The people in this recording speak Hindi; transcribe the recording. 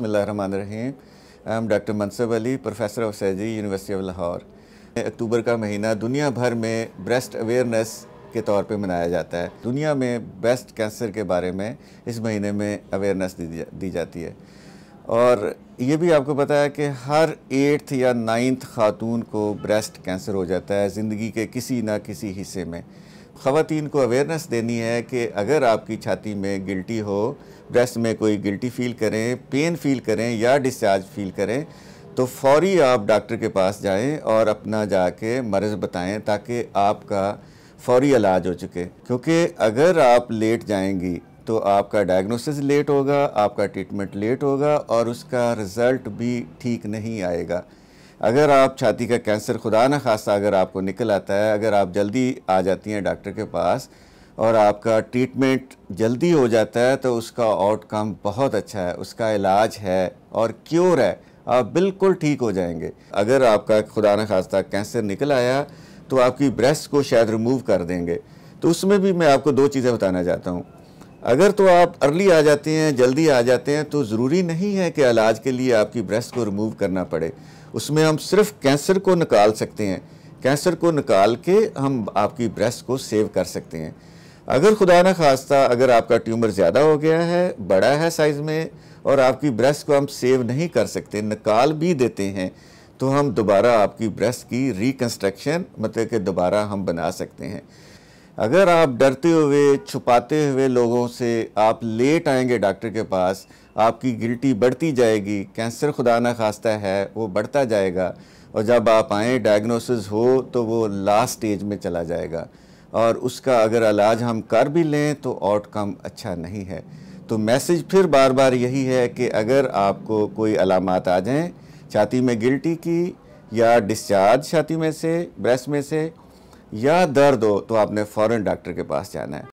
बसमीम I am doctor Mansab Ali professor of surgery university of Lahore अक्टूबर का महीना दुनिया भर में ब्रेस्ट अवेयरनेस के तौर पे मनाया जाता है दुनिया में ब्रेस्ट कैंसर के बारे में इस महीने में अवेयरनेस दी, जा, दी जाती है और ये भी आपको पता है कि हर एट्थ या नाइन्थ खातून को ब्रेस्ट कैंसर हो जाता है ज़िंदगी के किसी ना किसी हिस्से में ख़वान को अवेयरनेस देनी है कि अगर आपकी छाती में गिल्टी हो ब्रेस्ट में कोई गिल्टी फील करें पेन फील करें या डिस्चार्ज फील करें तो फौरी आप डॉक्टर के पास जाएं और अपना जाके मर्ज़ बताएं ताकि आपका फौरी इलाज हो चुके क्योंकि अगर आप लेट जाएंगी तो आपका डायग्नोसिस लेट होगा आपका ट्रीटमेंट लेट होगा और उसका रिज़ल्ट भी ठीक नहीं आएगा अगर आप छाती का कैंसर खुदा न खासा अगर आपको निकल आता है अगर आप जल्दी आ जाती हैं डॉक्टर के पास और आपका ट्रीटमेंट जल्दी हो जाता है तो उसका आउटकम बहुत अच्छा है उसका इलाज है और क्योर है आप बिल्कुल ठीक हो जाएंगे अगर आपका खुदा न खास्ता कैंसर निकल आया तो आपकी ब्रेस्ट को शायद रिमूव कर देंगे तो उसमें भी मैं आपको दो चीज़ें बताना चाहता हूँ अगर तो आप अर्ली आ जाते हैं जल्दी आ जाते हैं तो ज़रूरी नहीं है कि इलाज के लिए आपकी ब्रेस्ट को रिमूव करना पड़े उसमें हम सिर्फ कैंसर को निकाल सकते हैं कैंसर को निकाल के हम आपकी ब्रेस्ट को सेव कर सकते हैं अगर खुदा न खास्ता अगर आपका ट्यूमर ज़्यादा हो गया है बड़ा है साइज़ में और आपकी ब्रेस्ट को हम सेव नहीं कर सकते निकाल भी देते हैं तो हम दोबारा आपकी ब्रेस्ट की रिकन्स्ट्रक्शन मतलब कि दोबारा हम बना सकते हैं अगर आप डरते हुए छुपाते हुए लोगों से आप लेट आएंगे डॉक्टर के पास आपकी गिल्टी बढ़ती जाएगी कैंसर खुदा ना खास्ता है वो बढ़ता जाएगा और जब आप आएँ डायग्नोसिस हो तो वो लास्ट स्टेज में चला जाएगा और उसका अगर इलाज हम कर भी लें तो आउटकम अच्छा नहीं है तो मैसेज फिर बार बार यही है कि अगर आपको कोई अलामत आ जाएं छाती में गिल्टी की या डिस्चार्ज छाती में से ब्रेस्ट में से या दर्द हो तो आपने फ़ौर डॉक्टर के पास जाना है